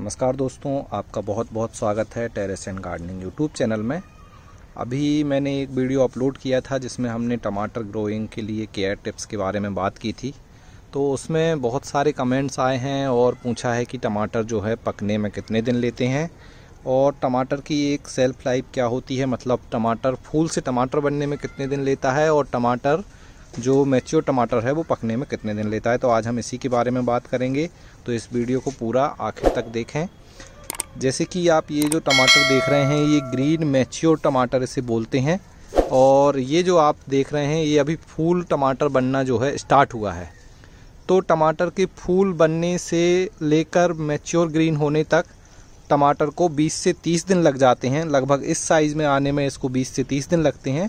नमस्कार दोस्तों आपका बहुत बहुत स्वागत है terrace and gardening YouTube channel में अभी मैंने एक वीडियो अपलोड किया था जिसमें हमने टमाटर ग्रोइंग के लिए केयर टिप्स के बारे में बात की थी तो उसमें बहुत सारे कमेंट्स आए हैं और पूछा है कि टमाटर जो है पकने में कितने दिन लेते हैं और टमाटर की एक सेल्फ लाइफ क्या होती है मतलब टमाटर फूल से टमाटर बनने में कितने दिन लेता है और टमाटर जो मेच्योर टमाटर है वो पकने में कितने दिन लेता है तो आज हम इसी के बारे में बात करेंगे तो इस वीडियो को पूरा आखिर तक देखें जैसे कि आप ये जो टमाटर देख रहे हैं ये ग्रीन मेच्योर टमाटर इसे बोलते हैं और ये जो आप देख रहे हैं ये अभी फूल टमाटर बनना जो है स्टार्ट हुआ है तो टमाटर के फूल बनने से लेकर मेच्योर ग्रीन होने तक टमाटर को 20 से 30 दिन लग जाते हैं लगभग इस साइज़ में आने में इसको 20 से 30 दिन लगते हैं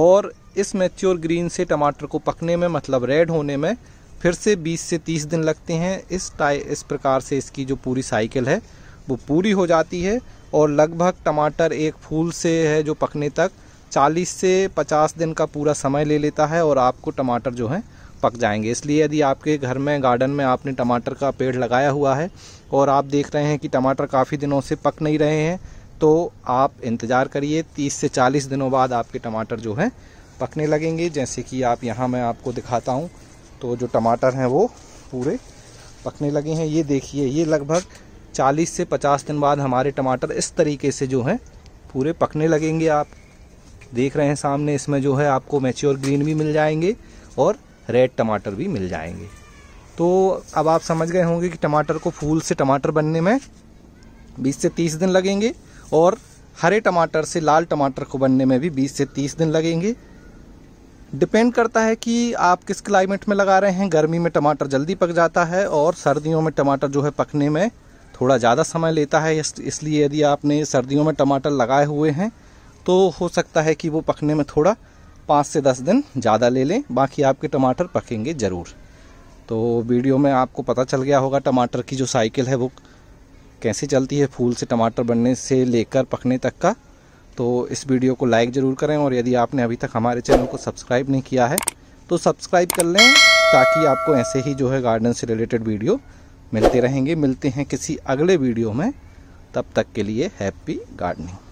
और इस मैच्योर ग्रीन से टमाटर को पकने में मतलब रेड होने में फिर से 20 से 30 दिन लगते हैं इस टाइ इस प्रकार से इसकी जो पूरी साइकिल है वो पूरी हो जाती है और लगभग टमाटर एक फूल से है जो पकने तक 40 से 50 दिन का पूरा समय ले लेता है और आपको टमाटर जो है पक जाएंगे इसलिए यदि आपके घर में गार्डन में आपने टमाटर का पेड़ लगाया हुआ है और आप देख रहे हैं कि टमाटर काफ़ी दिनों से पक नहीं रहे हैं तो आप इंतज़ार करिए 30 से 40 दिनों बाद आपके टमाटर जो हैं पकने लगेंगे जैसे कि आप यहाँ मैं आपको दिखाता हूँ तो जो टमाटर हैं वो पूरे पकने लगे हैं ये देखिए ये लगभग 40 से 50 दिन बाद हमारे टमाटर इस तरीके से जो हैं पूरे पकने लगेंगे आप देख रहे हैं सामने इसमें जो है आपको मेच्योर ग्रीन भी मिल जाएंगे और रेड टमाटर भी मिल जाएंगे तो अब आप समझ गए होंगे कि टमाटर को फूल से टमाटर बनने में 20 से 30 दिन लगेंगे और हरे टमाटर से लाल टमाटर को बनने में भी 20 से 30 दिन लगेंगे डिपेंड करता है कि आप किस क्लाइमेट में लगा रहे हैं गर्मी में टमाटर जल्दी पक जाता है और सर्दियों में टमाटर जो है पकने में थोड़ा ज़्यादा समय लेता है इसलिए यदि आपने सर्दियों में टमाटर लगाए हुए हैं तो हो सकता है कि वो पकने में थोड़ा पाँच से दस दिन ज़्यादा ले लें बाकी आपके टमाटर पकेंगे ज़रूर तो वीडियो में आपको पता चल गया होगा टमाटर की जो साइकिल है वो कैसे चलती है फूल से टमाटर बनने से लेकर पकने तक का तो इस वीडियो को लाइक ज़रूर करें और यदि आपने अभी तक हमारे चैनल को सब्सक्राइब नहीं किया है तो सब्सक्राइब कर लें ताकि आपको ऐसे ही जो है गार्डन से रिलेटेड वीडियो मिलते रहेंगे मिलते हैं किसी अगले वीडियो में तब तक के लिए हैप्पी गार्डनिंग